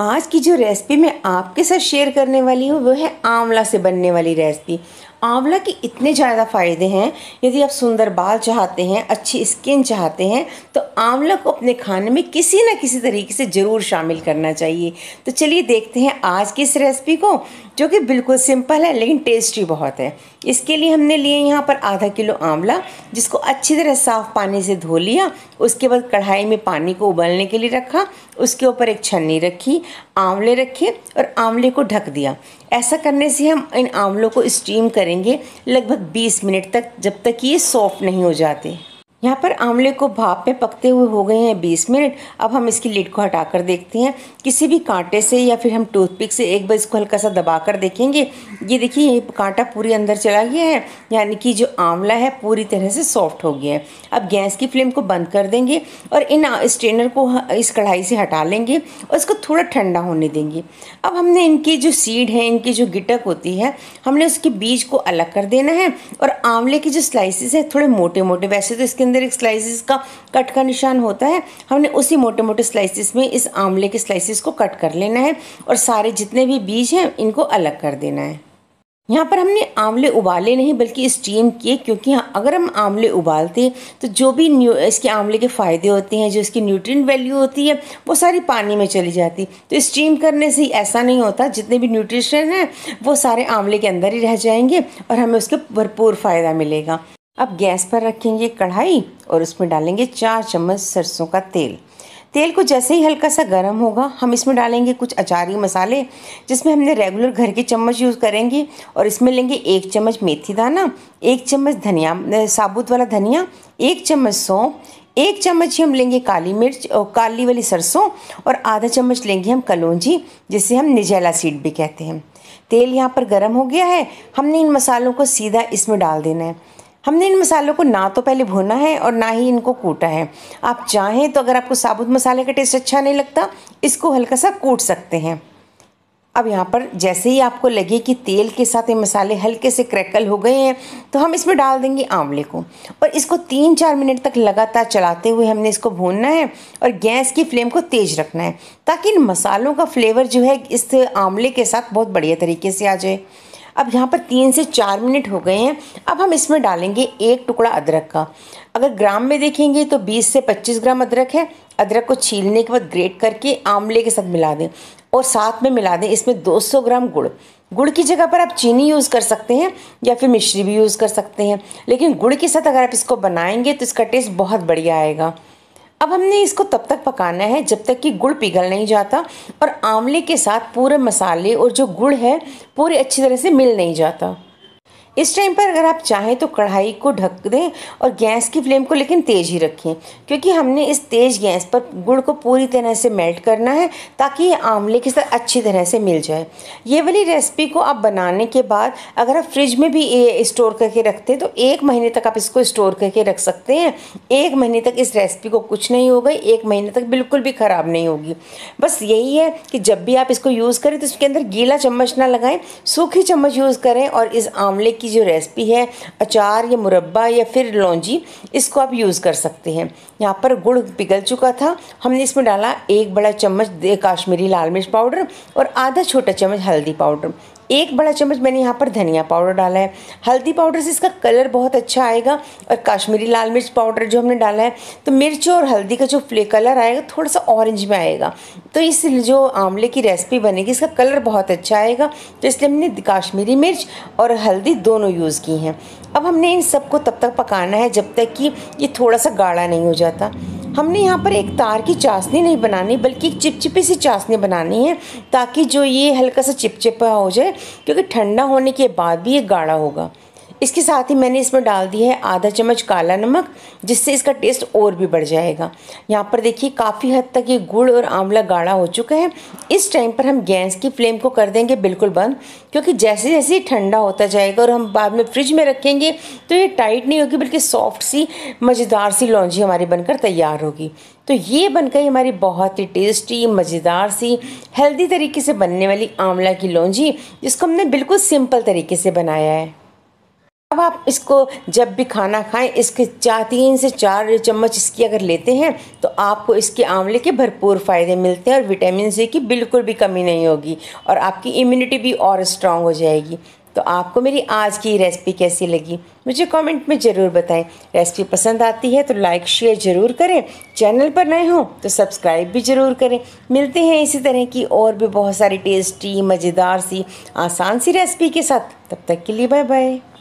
आज की जो रेसिपी मैं आपके साथ शेयर करने वाली हूँ वो है आंवला से बनने वाली रेसिपी आंवला के इतने ज़्यादा फ़ायदे हैं यदि आप सुंदर बाल चाहते हैं अच्छी स्किन चाहते हैं तो आंवला को अपने खाने में किसी न किसी तरीके से ज़रूर शामिल करना चाहिए तो चलिए देखते हैं आज की इस रेसिपी को जो कि बिल्कुल सिंपल है लेकिन टेस्टी बहुत है इसके लिए हमने लिए यहाँ पर आधा किलो आंवला जिसको अच्छी तरह साफ़ पानी से धो लिया उसके बाद कढ़ाई में पानी को उबलने के लिए रखा उसके ऊपर एक छन्नी रखी आंवले रखे और आंवले को ढक दिया ऐसा करने से हम इन आंवलों को स्टीम कर करेंगे लगभग 20 मिनट तक जब तक ये सॉफ्ट नहीं हो जाते यहाँ पर आंवले को भाप में पकते हुए हो गए हैं 20 मिनट अब हम इसकी लिड को हटाकर देखते हैं किसी भी कांटे से या फिर हम टूथपिक से एक बार इसको हल्का सा दबा कर देखेंगे ये देखिए ये कांटा पूरी अंदर चला गया है यानी कि जो आंवला है पूरी तरह से सॉफ्ट हो गया है अब गैस की फ्लेम को बंद कर देंगे और इन स्ट्रेनर को इस कढ़ाई से हटा लेंगे और इसको थोड़ा ठंडा होने देंगे अब हमने इनकी जो सीड है इनकी जो गिटक होती है हमने उसके बीज को अलग कर देना है और आंवले के जो स्लाइसिस हैं थोड़े मोटे मोटे वैसे तो इसके अंदर एक स्लाइसिस का कट का निशान होता है हमने उसी मोटे मोटे स्लाइसिस में इस आंवले के स्लाइसिस को कट कर लेना है और सारे जितने भी बीज हैं इनको अलग कर देना है यहाँ पर हमने आंवले उबाले नहीं बल्कि स्टीम किए क्योंकि हाँ अगर हम आंवले उबालते तो जो भी इसके आंवले के फ़ायदे होते हैं जो इसकी न्यूट्रिएंट वैल्यू होती है वो सारी पानी में चली जाती तो स्टीम करने से ऐसा नहीं होता जितने भी न्यूट्रिशन हैं वो सारे आंवले के अंदर ही रह जाएंगे और हमें उसका भरपूर फ़ायदा मिलेगा अब गैस पर रखेंगे कढ़ाई और उसमें डालेंगे चार चम्मच सरसों का तेल तेल को जैसे ही हल्का सा गर्म होगा हम इसमें डालेंगे कुछ अचारी मसाले जिसमें हमने रेगुलर घर के चम्मच यूज़ करेंगे और इसमें लेंगे एक चम्मच मेथी दाना एक चम्मच धनिया साबुत वाला धनिया एक चम्मच सौंफ एक चम्मच ही हम लेंगे काली मिर्च और काली वाली सरसों और आधा चम्मच लेंगे हम कलौजी जिसे हम निजैला सीड भी कहते हैं तेल यहाँ पर गर्म हो गया है हमने इन मसालों को सीधा इसमें डाल देना है हमने इन मसालों को ना तो पहले भुना है और ना ही इनको कूटा है आप चाहें तो अगर आपको साबुत मसाले का टेस्ट अच्छा नहीं लगता इसको हल्का सा कूट सकते हैं अब यहाँ पर जैसे ही आपको लगे कि तेल के साथ ये मसाले हल्के से क्रैकल हो गए हैं तो हम इसमें डाल देंगे आंवले को और इसको तीन चार मिनट तक लगातार चलाते हुए हमने इसको भूनना है और गैस की फ्लेम को तेज़ रखना है ताकि इन मसालों का फ्लेवर जो है इस आंवले के साथ बहुत बढ़िया तरीके से आ जाए अब यहाँ पर तीन से चार मिनट हो गए हैं अब हम इसमें डालेंगे एक टुकड़ा अदरक का अगर ग्राम में देखेंगे तो 20 से 25 ग्राम अदरक है अदरक को छीलने के बाद ग्रेट करके आंवले के साथ मिला दें और साथ में मिला दें इसमें 200 ग्राम गुड़ गुड़ की जगह पर आप चीनी यूज़ कर सकते हैं या फिर मिश्री भी यूज़ कर सकते हैं लेकिन गुड़ के साथ अगर आप इसको बनाएंगे तो इसका टेस्ट बहुत बढ़िया आएगा अब हमने इसको तब तक पकाना है जब तक कि गुड़ पिघल नहीं जाता और आंवले के साथ पूरे मसाले और जो गुड़ है पूरे अच्छी तरह से मिल नहीं जाता इस टाइम पर अगर आप चाहें तो कढ़ाई को ढक दें और गैस की फ्लेम को लेकिन तेज़ ही रखें क्योंकि हमने इस तेज़ गैस पर गुड़ को पूरी तरह से मेल्ट करना है ताकि ये आंवले के साथ अच्छी तरह से मिल जाए ये वाली रेसिपी को आप बनाने के बाद अगर आप फ्रिज में भी ये स्टोर करके रखते हैं तो एक महीने तक आप इसको स्टोर करके रख सकते हैं एक महीने तक इस रेसिपी को कुछ नहीं होगा एक महीने तक बिल्कुल भी ख़राब नहीं होगी बस यही है कि जब भी आप इसको यूज़ करें तो इसके अंदर गीला चम्मच ना लगाएं सूखी चम्मच यूज़ करें और इस आंवले की की जो रेसिपी है अचार या मुरब्बा या फिर लौंजी इसको आप यूज़ कर सकते हैं यहाँ पर गुड़ पिघल चुका था हमने इसमें डाला एक बड़ा चम्मच काश्मीरी लाल मिर्च पाउडर और आधा छोटा चम्मच हल्दी पाउडर एक बड़ा चम्मच मैंने यहाँ पर धनिया पाउडर डाला है हल्दी पाउडर से इसका कलर बहुत अच्छा आएगा और काश्मीरी लाल मिर्च पाउडर जो हमने डाला है तो मिर्च और हल्दी का जो फ्ले कलर आएगा थोड़ा सा ऑरेंज में आएगा तो इस जो आंवले की रेसिपी बनेगी इसका कलर बहुत अच्छा आएगा तो इसलिए हमने काश्मीरी मिर्च और हल्दी दोनों यूज़ की हैं अब हमने इन सबको तब तक पकाना है जब तक कि ये थोड़ा सा गाढ़ा नहीं हो जाता हमने यहाँ पर एक तार की चाशनी नहीं बनानी बल्कि एक चिपचिपी सी चाशनी बनानी है ताकि जो ये हल्का सा चिपचिपा हो जाए क्योंकि ठंडा होने के बाद भी ये गाढ़ा होगा इसके साथ ही मैंने इसमें डाल दिया है आधा चम्मच काला नमक जिससे इसका टेस्ट और भी बढ़ जाएगा यहाँ पर देखिए काफ़ी हद तक ये गुड़ और आंवला गाढ़ा हो चुका है इस टाइम पर हम गैस की फ्लेम को कर देंगे बिल्कुल बंद क्योंकि जैसे जैसे ठंडा होता जाएगा और हम बाद में फ्रिज में रखेंगे तो ये टाइट नहीं होगी बल्कि सॉफ्ट सी मज़ेदार सी लॉन्जी हमारी बनकर तैयार होगी तो ये बन गई हमारी बहुत ही टेस्टी मज़ेदार सी हेल्दी तरीके से बनने वाली आंवला की लॉन्जी जिसको हमने बिल्कुल सिंपल तरीके से बनाया है अब आप इसको जब भी खाना खाएं इसके चार तीन से चार चम्मच इसकी अगर लेते हैं तो आपको इसके आंवले के भरपूर फ़ायदे मिलते हैं और विटामिन सी की बिल्कुल भी कमी नहीं होगी और आपकी इम्यूनिटी भी और स्ट्रांग हो जाएगी तो आपको मेरी आज की रेसिपी कैसी लगी मुझे कमेंट में ज़रूर बताएं रेसिपी पसंद आती है तो लाइक शेयर ज़रूर करें चैनल पर नए हों तो सब्सक्राइब भी ज़रूर करें मिलते हैं इसी तरह की और भी बहुत सारी टेस्टी मज़ेदार सी आसान सी रेसिपी के साथ तब तक के लिए बाय बाय